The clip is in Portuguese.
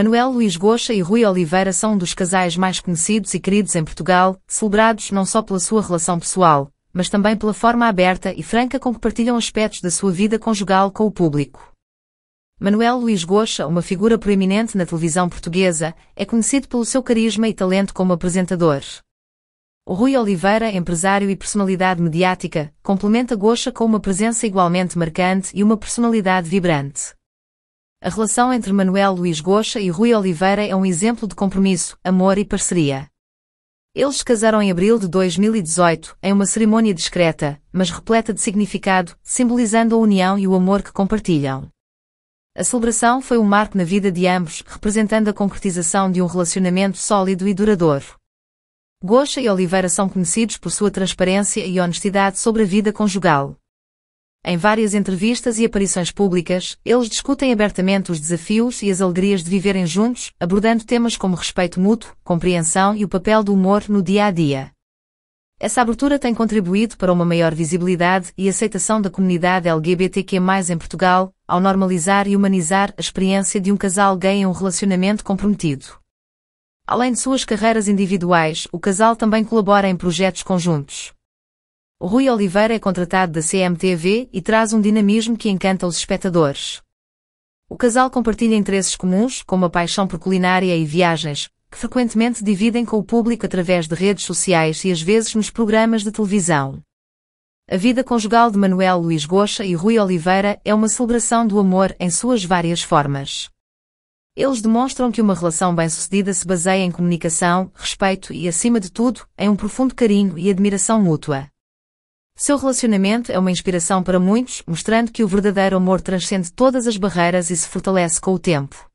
Manuel Luís Goxa e Rui Oliveira são um dos casais mais conhecidos e queridos em Portugal, celebrados não só pela sua relação pessoal, mas também pela forma aberta e franca com que partilham aspectos da sua vida conjugal com o público. Manuel Luís Goxa, uma figura proeminente na televisão portuguesa, é conhecido pelo seu carisma e talento como apresentador. O Rui Oliveira, empresário e personalidade mediática, complementa Goxa com uma presença igualmente marcante e uma personalidade vibrante. A relação entre Manuel Luiz Goucha e Rui Oliveira é um exemplo de compromisso, amor e parceria. Eles se casaram em abril de 2018, em uma cerimônia discreta, mas repleta de significado, simbolizando a união e o amor que compartilham. A celebração foi um marco na vida de ambos, representando a concretização de um relacionamento sólido e duradouro. Goucha e Oliveira são conhecidos por sua transparência e honestidade sobre a vida conjugal em várias entrevistas e aparições públicas, eles discutem abertamente os desafios e as alegrias de viverem juntos, abordando temas como respeito mútuo, compreensão e o papel do humor no dia a dia. Essa abertura tem contribuído para uma maior visibilidade e aceitação da comunidade LGBTQ+, em Portugal, ao normalizar e humanizar a experiência de um casal gay em um relacionamento comprometido. Além de suas carreiras individuais, o casal também colabora em projetos conjuntos. Rui Oliveira é contratado da CMTV e traz um dinamismo que encanta os espectadores. O casal compartilha interesses comuns, como a paixão por culinária e viagens, que frequentemente dividem com o público através de redes sociais e às vezes nos programas de televisão. A vida conjugal de Manuel Luís Goxa e Rui Oliveira é uma celebração do amor em suas várias formas. Eles demonstram que uma relação bem-sucedida se baseia em comunicação, respeito e, acima de tudo, em um profundo carinho e admiração mútua. Seu relacionamento é uma inspiração para muitos, mostrando que o verdadeiro amor transcende todas as barreiras e se fortalece com o tempo.